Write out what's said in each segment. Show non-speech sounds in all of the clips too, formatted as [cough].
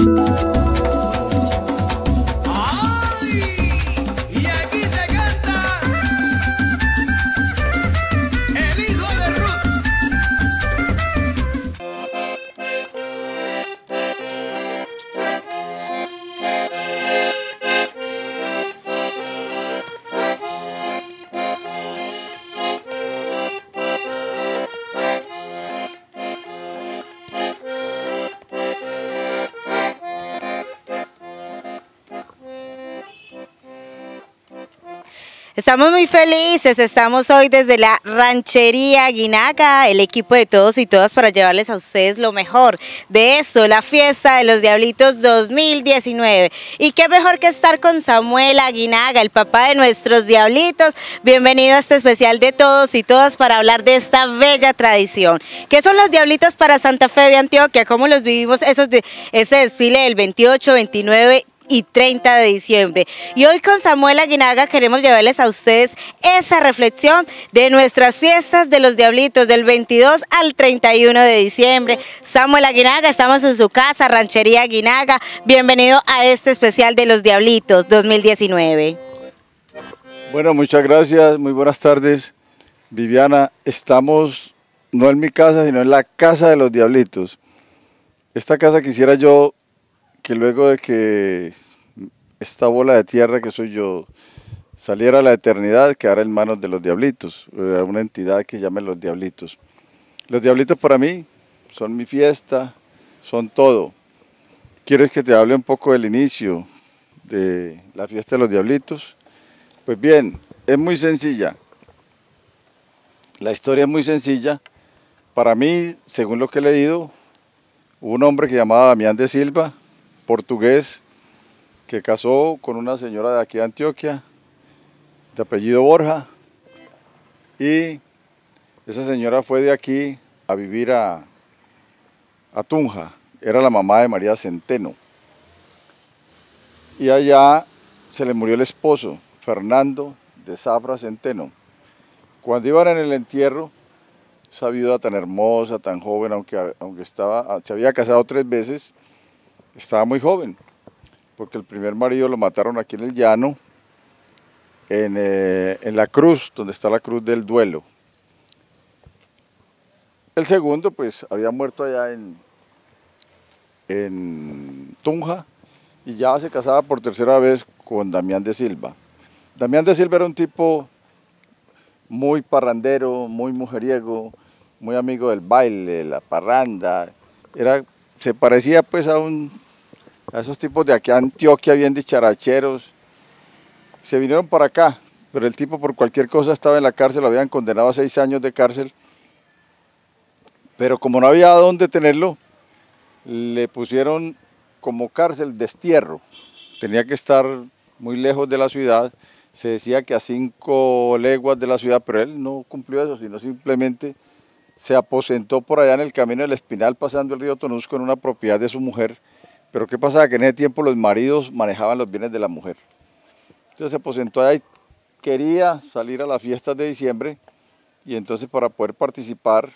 Thank you. Estamos muy felices, estamos hoy desde la ranchería Guinaga, el equipo de todos y todas para llevarles a ustedes lo mejor de esto, la fiesta de los Diablitos 2019. Y qué mejor que estar con Samuel Aguinaga, el papá de nuestros Diablitos. Bienvenido a este especial de todos y todas para hablar de esta bella tradición. ¿Qué son los Diablitos para Santa Fe de Antioquia? ¿Cómo los vivimos esos ese desfile del 28, 29 y 30 de diciembre. Y hoy con Samuel Aguinaga queremos llevarles a ustedes esa reflexión de nuestras fiestas de los Diablitos del 22 al 31 de diciembre. Samuel Aguinaga, estamos en su casa, Ranchería Aguinaga. Bienvenido a este especial de los Diablitos 2019. Bueno, muchas gracias, muy buenas tardes. Viviana, estamos no en mi casa, sino en la casa de los Diablitos. Esta casa quisiera yo que luego de que esta bola de tierra que soy yo saliera a la eternidad, quedara en manos de los diablitos, de eh, una entidad que llamen los diablitos. Los diablitos para mí son mi fiesta, son todo. ¿Quieres que te hable un poco del inicio de la fiesta de los diablitos? Pues bien, es muy sencilla. La historia es muy sencilla. Para mí, según lo que he leído, un hombre que llamaba Damián de Silva, portugués que casó con una señora de aquí de Antioquia, de apellido Borja, y esa señora fue de aquí a vivir a, Tunja, era la mamá de María Centeno. Y allá se le murió el esposo, Fernando de Zafra Centeno. Cuando iban en el entierro, esa viuda tan hermosa, tan joven, aunque, aunque estaba, se había casado tres veces, estaba muy joven, porque el primer marido lo mataron aquí en el llano, eh, en, la cruz, donde está la cruz del duelo. El segundo, pues, había muerto allá en, en Tunja y ya se casaba por tercera vez con Damián de Silva. Damián de Silva era un tipo muy parrandero, muy mujeriego, muy amigo del baile, la parranda. Era, se parecía pues a un a esos tipos de aquí, Antioquia, bien characheros, se vinieron para acá, pero el tipo por cualquier cosa estaba en la cárcel, lo habían condenado a seis años de cárcel, pero como no había dónde tenerlo, le pusieron como cárcel destierro, tenía que estar muy lejos de la ciudad, se decía que a cinco leguas de la ciudad, pero él no cumplió eso, sino simplemente se aposentó por allá en el camino del Espinal, pasando el río Tonusco en una propiedad de su mujer, pero ¿qué pasa? Que en ese tiempo los maridos manejaban los bienes de la mujer. Entonces se aposentó allá y quería salir a las fiestas de diciembre y entonces para poder participar,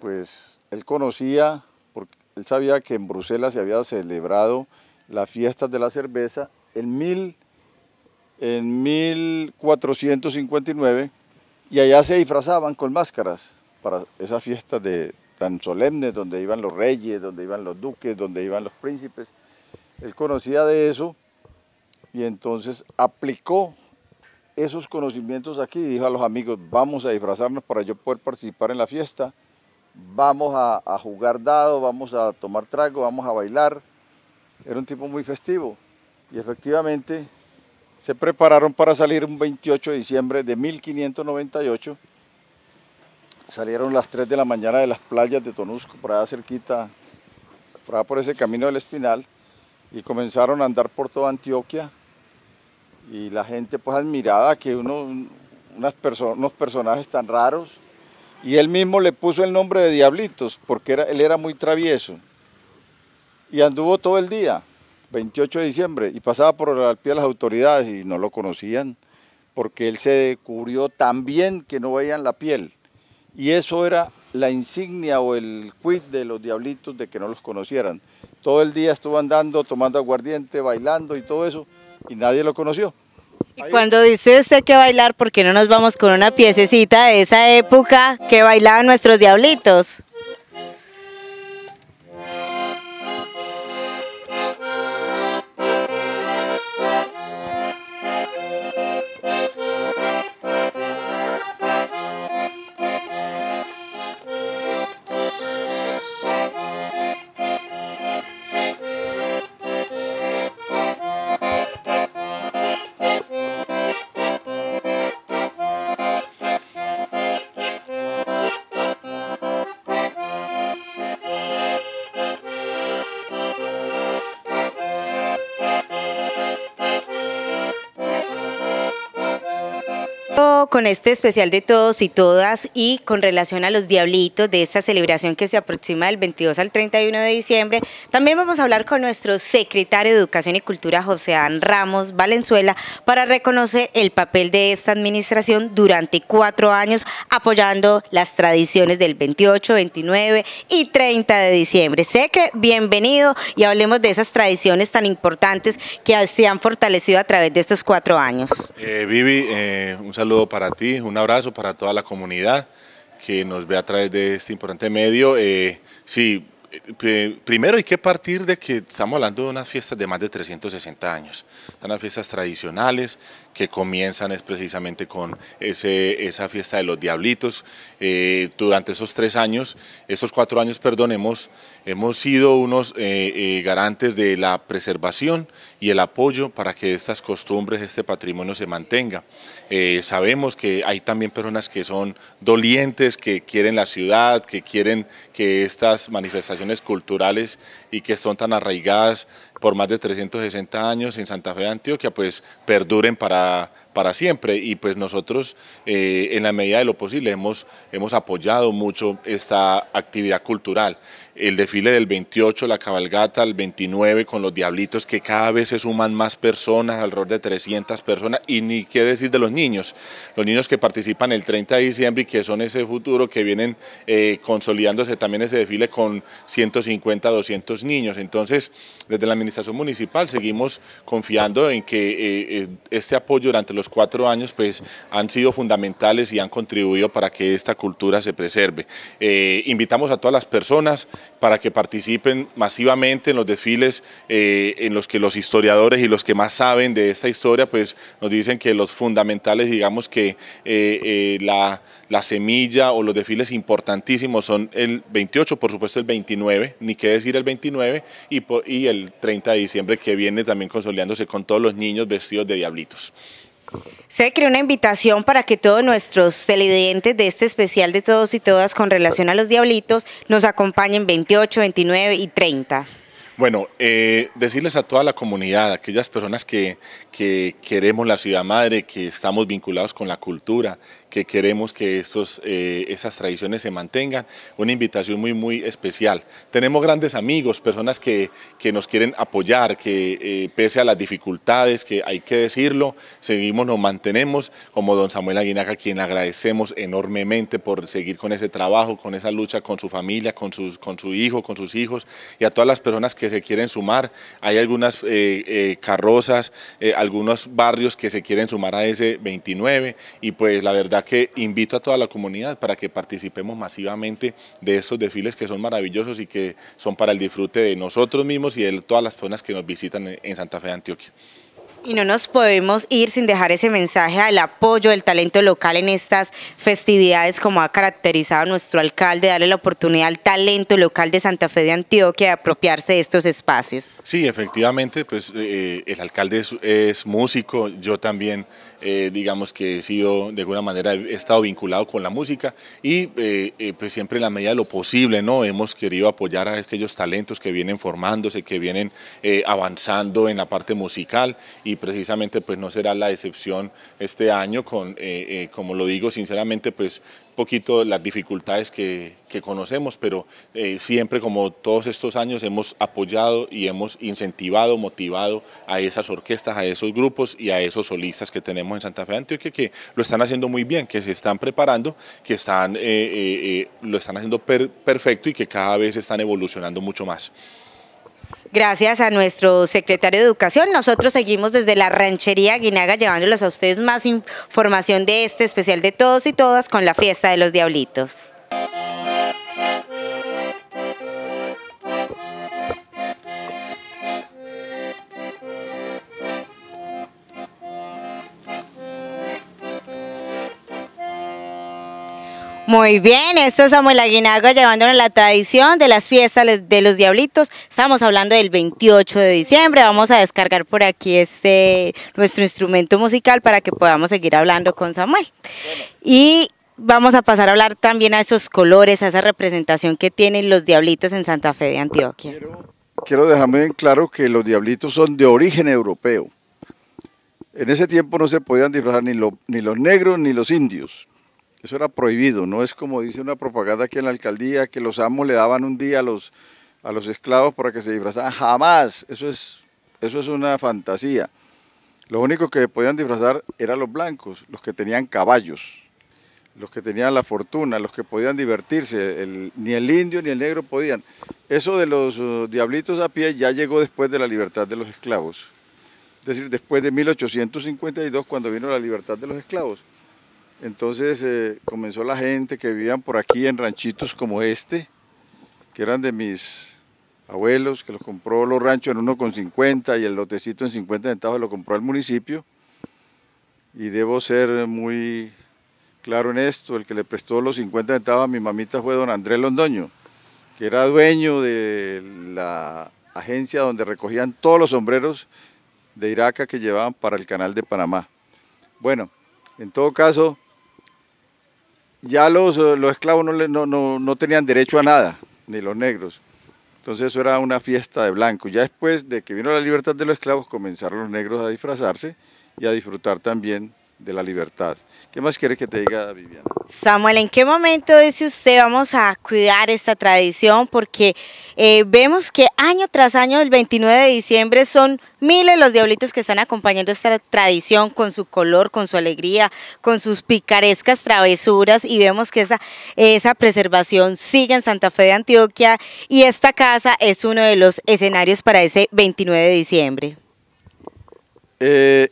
pues él conocía, porque él sabía que en Bruselas se había celebrado las fiestas de la cerveza en, en 1459 y allá se disfrazaban con máscaras para esas fiestas de, tan solemnes, donde iban los reyes, donde iban los duques, donde iban los príncipes. Él conocía de eso y entonces aplicó esos conocimientos aquí. Dijo a los amigos, vamos a disfrazarnos para yo poder participar en la fiesta, vamos a, jugar dado, vamos a tomar trago, vamos a bailar. Era un tipo muy festivo y efectivamente se prepararon para salir un 28 de diciembre de 1598 Salieron las 3 de la mañana de las playas de Tonusco, por allá cerquita, por allá por ese camino del Espinal, y comenzaron a andar por toda Antioquia. Y la gente pues admiraba que uno, unas unos personajes tan raros. Y él mismo le puso el nombre de Diablitos, porque él era muy travieso. Y anduvo todo el día, 28 de diciembre, y pasaba por el pie de las autoridades y no lo conocían, porque él se cubrió tan bien que no veían la piel y eso era la insignia o el quid de los diablitos de que no los conocieran. Todo el día estuvo andando, tomando aguardiente, bailando y todo eso, y nadie lo conoció. Y cuando dice usted que bailar, ¿por qué no nos vamos con una piececita de esa época que bailaban nuestros diablitos? este especial de todos y todas y con relación a los diablitos de esta celebración que se aproxima del 22 al 31 de diciembre, también vamos a hablar con nuestro secretario de Educación y Cultura, José Dan Ramos Valenzuela, para reconocer el papel de esta administración durante cuatro años apoyando las tradiciones del 28, 29 y 30 de diciembre. Sé que bienvenido y hablemos de esas tradiciones tan importantes que se han fortalecido a través de estos cuatro años. Eh, Vivi, eh, un saludo para un abrazo para toda la comunidad que nos ve a través de este importante medio. Eh, sí, eh, eh, primero hay que partir de que estamos hablando de unas fiestas de más de 360 años, son las fiestas tradicionales que comienzan es precisamente con ese, esa fiesta de los diablitos. Eh, durante esos tres años, esos cuatro años, perdonemos hemos, sido unos eh, eh, garantes de la preservación y el apoyo para que estas costumbres, este patrimonio se mantenga. sabemos que hay también personas que son dolientes, que quieren la ciudad, que quieren que estas manifestaciones culturales y que son tan arraigadas por más de 360 años en Santa Fe de Antioquia, pues perduren para, para siempre. Y pues nosotros, eh, en la medida de lo posible, hemos, hemos apoyado mucho esta actividad cultural el desfile del 28, la cabalgata el 29 con los diablitos que cada vez se suman más personas, alrededor de 300 personas y ni qué decir de los niños, los niños que participan el 30 de diciembre y que son ese futuro que vienen eh, consolidándose también ese desfile con 150, 200 niños. Entonces, desde la administración municipal seguimos confiando en que eh, eh, este apoyo durante los cuatro años pues han sido fundamentales y han contribuido para que esta cultura se preserve. invitamos a todas las personas para que participen masivamente en los desfiles eh, en los que los historiadores y los que más saben de esta historia pues nos dicen que los fundamentales, digamos que eh, eh, la, semilla o los desfiles importantísimos son el 28, por supuesto el 29, ni qué decir el 29 y, y el 30 de diciembre que viene también consolidándose con todos los niños vestidos de diablitos. Se creó una invitación para que todos nuestros televidentes de este especial de todos y todas con relación a los diablitos nos acompañen 28, 29 y 30. Bueno, eh, decirles a toda la comunidad, a aquellas personas que, queremos la ciudad madre, que estamos vinculados con la cultura, que queremos que estos, eh, esas tradiciones se mantengan. Una invitación muy, muy especial. Tenemos grandes amigos, personas que, nos quieren apoyar, que eh, pese a las dificultades, que hay que decirlo, seguimos, nos mantenemos, como don Samuel Aguinaga, quien agradecemos enormemente por seguir con ese trabajo, con esa lucha, con su familia, con, sus, con su hijo, con sus hijos, y a todas las personas que se quieren sumar. Hay algunas eh, carrozas, algunos barrios que se quieren sumar a ese 29, y pues la verdad que invito a toda la comunidad para que participemos masivamente de estos desfiles que son maravillosos y que son para el disfrute de nosotros mismos y de todas las personas que nos visitan en Santa Fe de Antioquia. Y no nos podemos ir sin dejar ese mensaje al apoyo del talento local en estas festividades, como ha caracterizado nuestro alcalde, darle la oportunidad al talento local de Santa Fe de Antioquia de apropiarse de estos espacios. Sí, efectivamente, pues eh, el alcalde es músico, yo también eh, digamos que he sido, de alguna manera, he estado vinculado con la música y eh, eh, pues siempre en la medida de lo posible, ¿no? Hemos querido apoyar a aquellos talentos que vienen formándose, que vienen avanzando en la parte musical y precisamente pues no será la excepción este año con, como lo digo sinceramente, pues poquito las dificultades que, conocemos, pero eh, siempre como todos estos años hemos apoyado y hemos incentivado, motivado a esas orquestas, a esos grupos y a esos solistas que tenemos en Santa Fe Antioquia que lo están haciendo muy bien, que se están preparando, que están, eh, eh, lo están haciendo perfecto y que cada vez están evolucionando mucho más. Gracias a nuestro secretario de Educación. Nosotros seguimos desde la ranchería Guinaga llevándoles a ustedes más información de este especial de todos y todas con la fiesta de los diablitos. Muy bien, esto es Samuel Aguinago llevándonos la tradición de las fiestas de los diablitos. Estamos hablando del 28 de diciembre. Vamos a descargar por aquí este nuestro instrumento musical para que podamos seguir hablando con Samuel. Y vamos a pasar a hablar también a esos colores, a esa representación que tienen los diablitos en Santa Fe de Antioquia. Quiero, dejar dejarme en claro que los diablitos son de origen europeo. En ese tiempo no se podían disfrazar ni, ni los negros ni los indios eso era prohibido, no es como dice una propaganda aquí en la alcaldía que los amos le daban un día a los, a los esclavos para que se disfrazaran. Jamás, eso es, eso es una fantasía. Lo único que podían disfrazar eran los blancos, los que tenían caballos, los que tenían la fortuna, los que podían divertirse. ni el indio ni el negro podían. Eso de los uh, diablitos a pie ya llegó después de la libertad de los esclavos. Es decir, después de 1852, cuando vino la libertad de los esclavos. Entonces eh, comenzó la gente que vivían por aquí en ranchitos como este, que eran de mis abuelos, que los compró los ranchos en uno con cincuenta y el lotecito en 50 centavos lo compró el municipio. Y debo ser muy claro en esto, el que le prestó los 50 centavos a mi mamita fue don Andrés Londoño, que era dueño de la agencia donde recogían todos los sombreros de Iraca que llevaban para el canal de Panamá. Bueno, en todo caso, ya los, eh, los esclavos no, no, no, tenían derecho a nada, ni los negros. Entonces eso era una fiesta de blancos. Ya después de que vino la libertad de los esclavos, comenzaron los negros a disfrazarse y a disfrutar también de la libertad. ¿Qué más quiere que te diga Viviana? Samuel, ¿en qué momento dice usted vamos a cuidar esta tradición? Porque eh, vemos que año tras año, el 29 de diciembre, son miles los diablitos que están acompañando esta tradición con su color, con su alegría, con sus picarescas travesuras y vemos que esa, esa preservación sigue en Santa Fe de Antioquia y esta casa es uno de los escenarios para ese 29 de diciembre. Eh,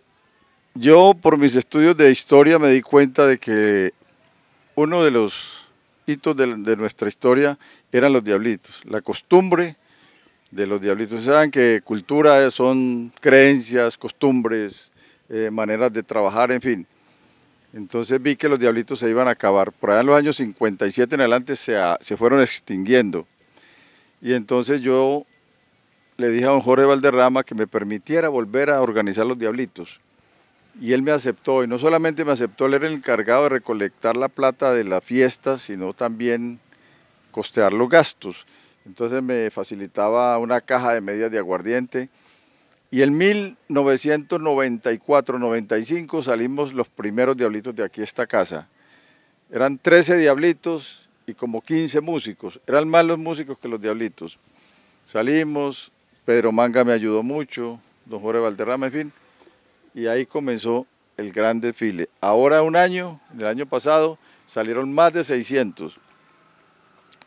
yo por mis estudios de historia me di cuenta de que uno de los hitos de, nuestra historia eran los diablitos, la costumbre de los diablitos. Saben que cultura son creencias, costumbres, eh, maneras de trabajar, en fin. Entonces vi que los diablitos se iban a acabar. Por allá en los años 57 en adelante se, ah, se fueron extinguiendo. Y entonces yo le dije a don Jorge Valderrama que me permitiera volver a organizar los diablitos y él me aceptó, y no solamente me aceptó, él era el encargado de recolectar la plata de la fiesta, sino también costear los gastos. Entonces me facilitaba una caja de medias de aguardiente. Y en 1994-95 salimos los primeros diablitos de aquí, esta casa. Eran 13 diablitos y como 15 músicos. Eran más los músicos que los diablitos. Salimos, Pedro Manga me ayudó mucho, don Jorge Valderrama, en fin y ahí comenzó el gran desfile. Ahora un año, el año pasado, salieron más de 600.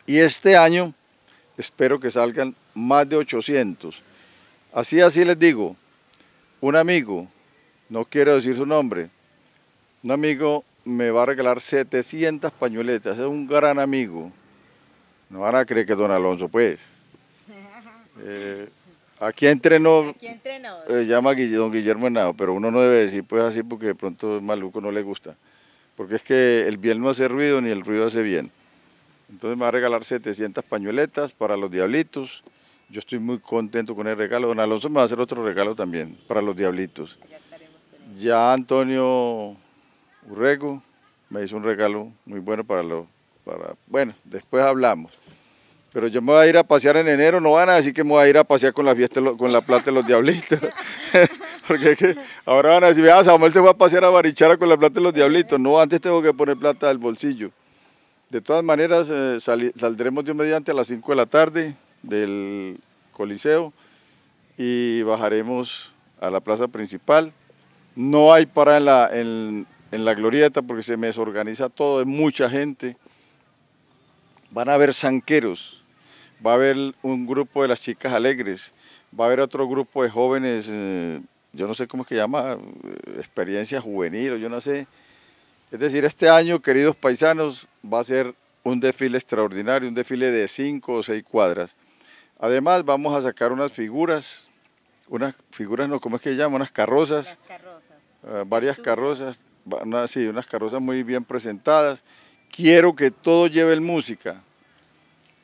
Y este año espero que salgan más de 800. Así, así les digo, un amigo, no quiero decir su nombre, un amigo me va a regalar 700 pañoletas, es un gran amigo. No van a creer que don Alonso, pues. [laughs] Eh, Aquí entrenó, entrenó. Se llama eh, don Guillermo Henao, pero uno no debe decir pues así porque de pronto es maluco no le gusta. Porque es que el bien no hace ruido ni el ruido hace bien. Entonces me va a regalar 700 pañueletas para los diablitos. Yo estoy muy contento con el regalo. Don Alonso me va a hacer otro regalo también para los diablitos. Ya Antonio Urrego me hizo un regalo muy bueno para los... Para, bueno, después hablamos. Pero yo me voy a ir a pasear en enero, no van a decir que me voy a ir a pasear con la fiesta, con la plata de los diablitos. [laughs] Porque que ahora van a decir, ah, Samuel se va a pasear a Barichara con la plata de los diablitos. No, antes tengo que poner plata del bolsillo. De todas maneras, eh, saldremos de un mediante a las 5 de la tarde del Coliseo y bajaremos a la plaza principal. No hay para en la, en, la glorieta porque se me desorganiza todo, es mucha gente van a haber sanqueros, va a haber un grupo de las chicas alegres, va a haber otro grupo de jóvenes, eh, yo no sé cómo es que llama, eh, experiencia juvenil o yo no sé. Es decir, este año, queridos paisanos, va a ser un desfile extraordinario, un desfile de cinco o seis cuadras. Además, vamos a sacar unas figuras, unas figuras, no, ¿cómo es que llama? Unas carrozas. carrozas. Ah, varias carrozas, sí, unas carrozas muy bien presentadas. Quiero que todo lleve música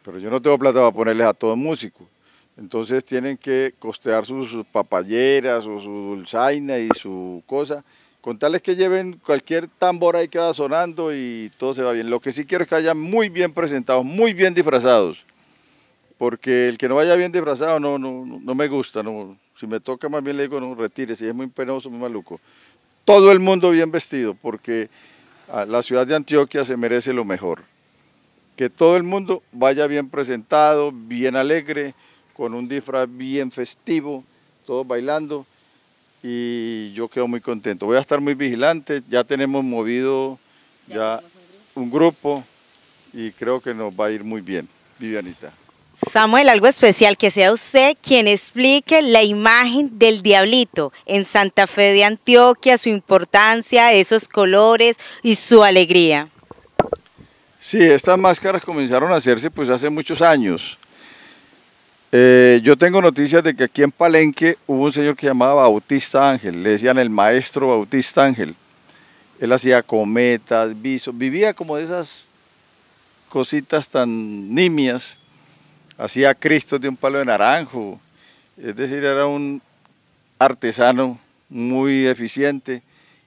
pero yo no tengo plata para ponerles a todo músico. Entonces tienen que costear sus, papayeras o su dulzaina y su cosa. Con tales que lleven cualquier tambor ahí que va sonando y todo se va bien. Lo que sí quiero es que vayan muy bien presentados, muy bien disfrazados. Porque el que no vaya bien disfrazado no, no, no me gusta. No. Si me toca más bien le digo, no, si Es muy penoso, muy maluco. Todo el mundo bien vestido porque la ciudad de Antioquia se merece lo mejor que todo el mundo vaya bien presentado, bien alegre, con un disfraz bien festivo, todos bailando y yo quedo muy contento. Voy a estar muy vigilante, ya tenemos movido ya, un, grupo? un grupo y creo que nos va a ir muy bien, Vivianita. Samuel, algo especial, que sea usted quien explique la imagen del diablito en Santa Fe de Antioquia, su importancia, esos colores y su alegría. Sí, estas máscaras comenzaron a hacerse pues hace muchos años. Eh, yo tengo noticias de que aquí en Palenque hubo un señor que llamaba Bautista Ángel, le decían el maestro Bautista Ángel. Él hacía cometas, visos, vivía como de esas cositas tan nimias, hacía Cristo de un palo de naranjo, es decir, era un artesano muy eficiente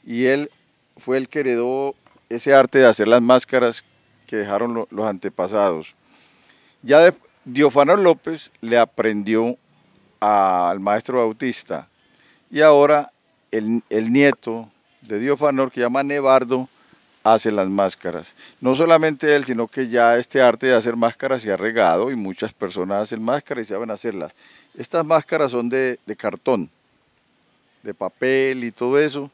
y él fue el que heredó ese arte de hacer las máscaras que dejaron los antepasados. Ya de, López le aprendió al maestro Bautista y ahora el, nieto de Diofanor, que se llama Nevardo, hace las máscaras. No solamente él, sino que ya este arte de hacer máscaras se ha regado y muchas personas hacen máscaras y saben hacerlas. Estas máscaras son de, de cartón, de papel y todo eso,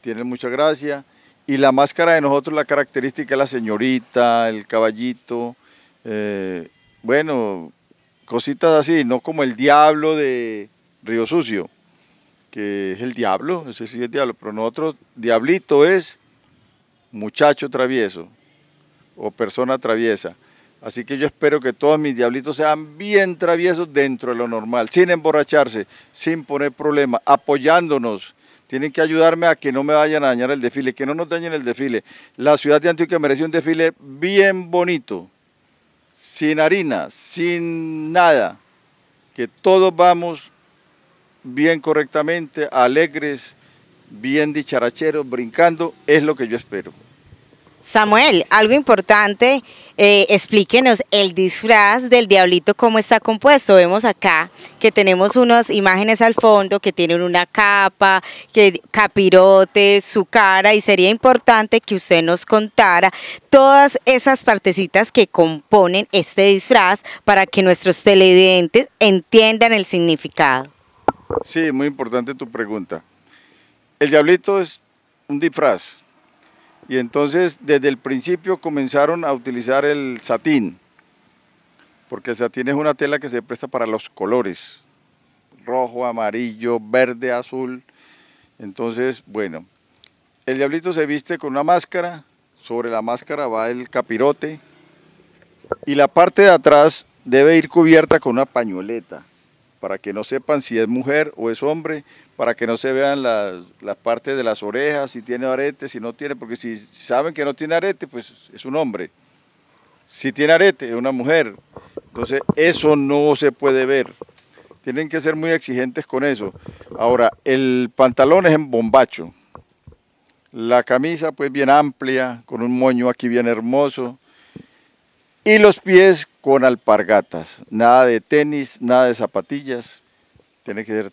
tienen mucha gracia. Y la máscara de nosotros, la característica es la señorita, el caballito, eh, bueno, cositas así, no como el diablo de Río Sucio, que es el diablo, ese sí es diablo, pero nosotros, diablito es muchacho travieso o persona traviesa. Así que yo espero que todos mis diablitos sean bien traviesos dentro de lo normal, sin emborracharse, sin poner problemas, apoyándonos tienen que ayudarme a que no me vayan a dañar el desfile, que no nos dañen el desfile. La ciudad de Antioquia merece un desfile bien bonito, sin harina, sin nada, que todos vamos bien correctamente, alegres, bien dicharacheros, brincando, es lo que yo espero. Samuel, algo importante, eh, explíquenos el disfraz del diablito, cómo está compuesto. Vemos acá que tenemos unas imágenes al fondo que tienen una capa, que, capirote su cara, y sería importante que usted nos contara todas esas partecitas que componen este disfraz para que nuestros televidentes entiendan el significado. Sí, muy importante tu pregunta. El diablito es un disfraz, y entonces desde el principio comenzaron a utilizar el satín, porque el satín es una tela que se presta para los colores, rojo, amarillo, verde, azul. Entonces, bueno, el diablito se viste con una máscara, sobre la máscara va el capirote y la parte de atrás debe ir cubierta con una pañoleta para que no sepan si es mujer o es hombre, para que no se vean las partes de las orejas, si tiene arete, si no tiene, porque si saben que no tiene arete, pues es un hombre. Si tiene arete, es una mujer. Entonces, eso no se puede ver. Tienen que ser muy exigentes con eso. Ahora, el pantalón es en bombacho. La camisa, pues bien amplia, con un moño aquí bien hermoso y los pies con alpargatas. Nada de tenis, nada de zapatillas. Tiene que ser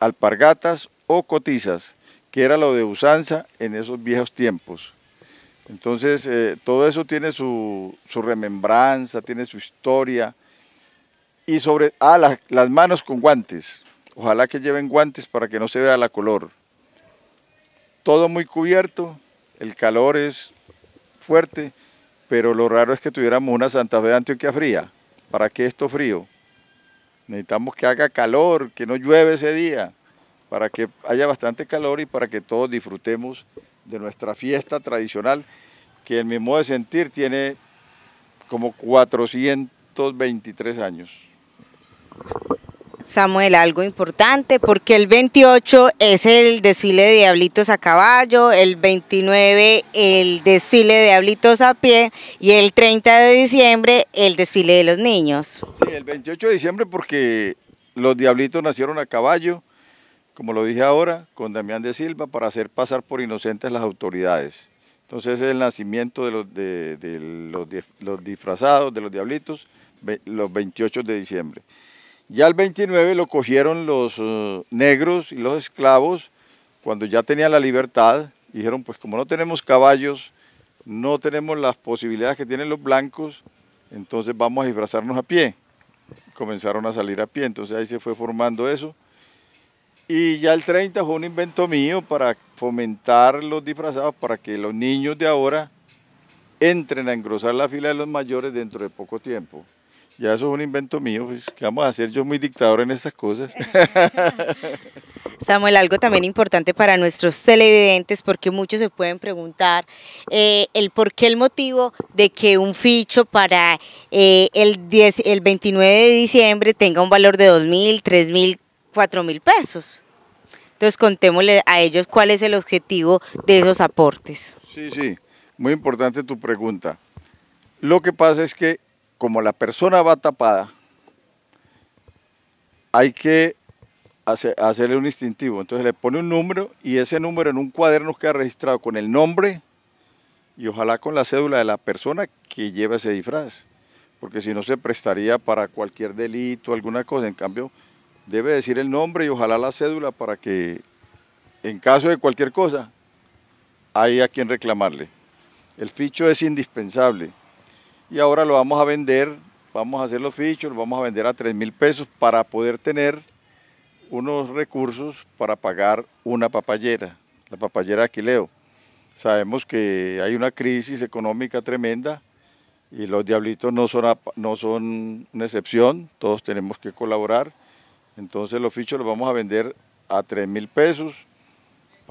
alpargatas o cotizas, que era lo de usanza en esos viejos tiempos. Entonces, eh, todo eso tiene su, remembranza, tiene su historia. Y sobre, ah, las manos con guantes. Ojalá que lleven guantes para que no se vea la color. Todo muy cubierto, el calor es fuerte pero lo raro es que tuviéramos una Santa Fe de Antioquia fría. ¿Para qué esto frío? Necesitamos que haga calor, que no llueve ese día, para que haya bastante calor y para que todos disfrutemos de nuestra fiesta tradicional, que en mi modo de sentir tiene como 423 años. Samuel, algo importante, porque el 28 es el desfile de diablitos a caballo, el 29 el desfile de diablitos a pie y el 30 de diciembre el desfile de los niños. Sí, el 28 de diciembre porque los diablitos nacieron a caballo, como lo dije ahora, con Damián de Silva para hacer pasar por inocentes las autoridades. Entonces es el nacimiento de los, de, los disfrazados, de los diablitos, los 28 de diciembre. Ya el 29 lo cogieron los eh, negros y los esclavos cuando ya tenían la libertad. Dijeron, pues como no tenemos caballos, no tenemos las posibilidades que tienen los blancos, entonces vamos a disfrazarnos a pie. Comenzaron a salir a pie, entonces ahí se fue formando eso. Y ya el 30 fue un invento mío para fomentar los disfrazados, para que los niños de ahora entren a engrosar la fila de los mayores dentro de poco tiempo. Ya eso es un invento mío, pues, que vamos a hacer? Yo muy dictador en estas cosas. [laughs] Samuel, algo también importante para nuestros televidentes, porque muchos se pueden preguntar eh, el por qué, el motivo de que un ficho para eh, el, el 29 de diciembre tenga un valor de 2 mil, 3 mil, 4 mil pesos. Entonces contémosle a ellos cuál es el objetivo de esos aportes. Sí, sí, muy importante tu pregunta. Lo que pasa es que como la persona va tapada, hay que hacerle un instintivo. Entonces le pone un número y ese número en un cuaderno queda registrado con el nombre y ojalá con la cédula de la persona que lleva ese disfraz. Porque si no se prestaría para cualquier delito, alguna cosa. En cambio, debe decir el nombre y ojalá la cédula para que en caso de cualquier cosa, haya a quien reclamarle. El ficho es indispensable y ahora lo vamos a vender, vamos a hacer los fichos, lo vamos a vender a 3 mil pesos para poder tener unos recursos para pagar una papayera, la papayera de Aquileo. Sabemos que hay una crisis económica tremenda y los diablitos no son, no son una excepción, todos tenemos que colaborar. Entonces los fichos los vamos a vender a 3 mil pesos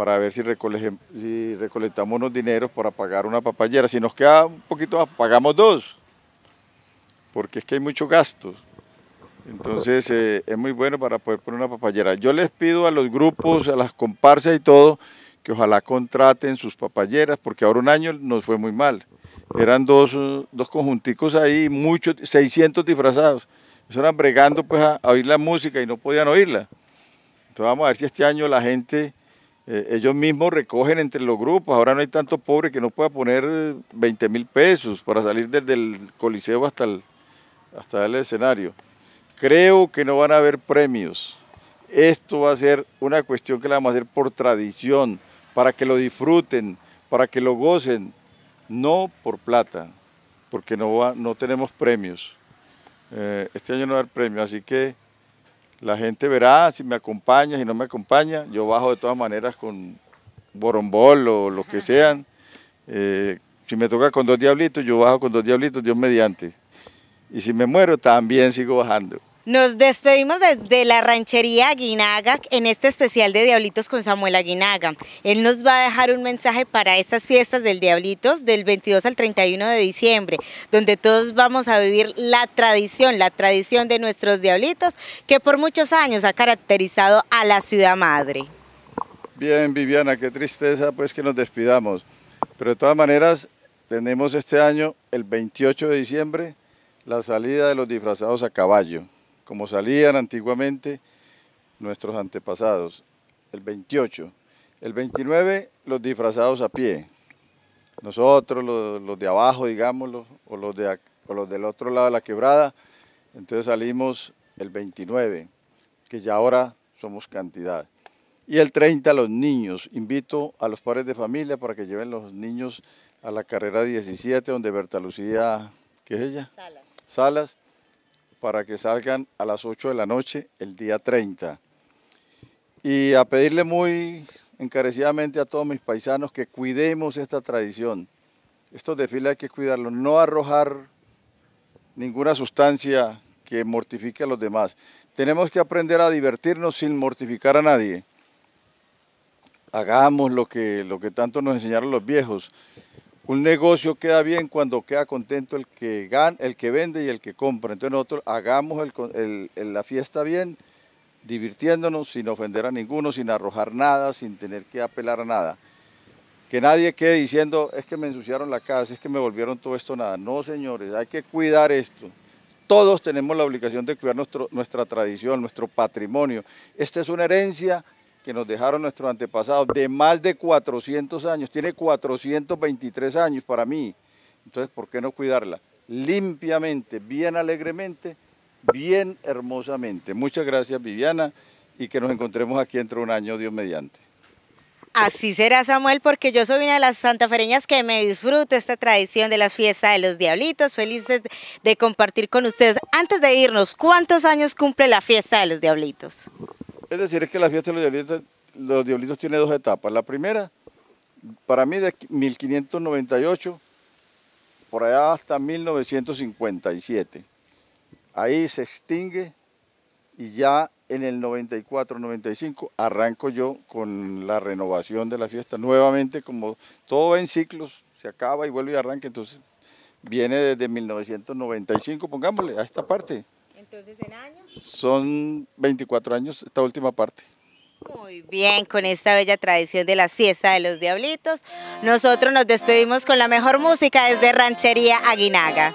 para ver si, si recolectamos unos dineros para pagar una papayera. Si nos queda un poquito más, pagamos dos, porque es que hay muchos gastos. Entonces eh, es muy bueno para poder poner una papayera. Yo les pido a los grupos, a las comparsas y todo, que ojalá contraten sus papayeras, porque ahora un año nos fue muy mal. Eran dos, conjunticos ahí, muchos, 600 disfrazados. Estaban bregando pues a oír la música y no podían oírla. Entonces vamos a ver si este año la gente eh, ellos mismos recogen entre los grupos. Ahora no hay tanto pobre que no pueda poner 20 eh, mil pesos para salir desde el coliseo hasta el, hasta el escenario. Creo que no van a haber premios. Esto va a ser una cuestión que la vamos a hacer por tradición, para que lo disfruten, para que lo gocen, no por plata, porque no, va, no tenemos premios. Eh, este año no va a haber premios, así que la gente verá si me acompaña, si no me acompaña. Yo bajo de todas maneras con borombol o lo que sean. Eh, si me toca con dos diablitos, yo bajo con dos diablitos, Dios mediante. Y si me muero, también sigo bajando. Nos despedimos desde la ranchería Aguinaga en este especial de Diablitos con Samuel Aguinaga. Él nos va a dejar un mensaje para estas fiestas del Diablitos del 22 al 31 de diciembre, donde todos vamos a vivir la tradición, la tradición de nuestros Diablitos que por muchos años ha caracterizado a la ciudad madre. Bien, Viviana, qué tristeza pues que nos despidamos. Pero de todas maneras, tenemos este año, el 28 de diciembre, la salida de los disfrazados a caballo como salían antiguamente nuestros antepasados, el 28. El 29, los disfrazados a pie. Nosotros, los, de abajo, digámoslo, o los, de, o los del otro lado de la quebrada, entonces salimos el 29, que ya ahora somos cantidad. Y el 30 los niños. Invito a los padres de familia para que lleven los niños a la carrera 17, donde Berta Lucía, ¿qué es ella? Salas. Salas para que salgan a las 8 de la noche el día 30. Y a pedirle muy encarecidamente a todos mis paisanos que cuidemos esta tradición. Estos desfiles hay que cuidarlos, no arrojar ninguna sustancia que mortifique a los demás. Tenemos que aprender a divertirnos sin mortificar a nadie. Hagamos lo que, lo que tanto nos enseñaron los viejos un negocio queda bien cuando queda contento el que gana, el que vende y el que compra. Entonces nosotros hagamos la fiesta bien, divirtiéndonos, sin ofender a ninguno, sin arrojar nada, sin tener que apelar a nada. Que nadie quede diciendo, es que me ensuciaron la casa, es que me volvieron todo esto nada. No, señores, hay que cuidar esto. Todos tenemos la obligación de cuidar nuestra tradición, nuestro patrimonio. Esta es una herencia que nos dejaron nuestros antepasados de más de 400 años, tiene 423 años para mí. Entonces, ¿por qué no cuidarla? Limpiamente, bien alegremente, bien hermosamente. Muchas gracias, Viviana, y que nos encontremos aquí dentro de un año, Dios mediante. Así será Samuel, porque yo soy una de las santafereñas que me disfruto esta tradición de la fiesta de los diablitos, felices de compartir con ustedes. Antes de irnos, ¿cuántos años cumple la fiesta de los diablitos? Es decir, es que la fiesta de los diablitos, tiene dos etapas. La primera, para mí de 1598, por allá hasta 1957. Ahí se extingue y ya en el 94-95 arranco yo con la renovación de la fiesta. Nuevamente, como todo en ciclos, se acaba y vuelve y arranca, entonces viene desde 1995, pongámosle, a esta parte entonces en años? Son 24 años, esta última parte. Muy bien, con esta bella tradición de las fiestas de los diablitos, nosotros nos despedimos con la mejor música desde Ranchería Aguinaga.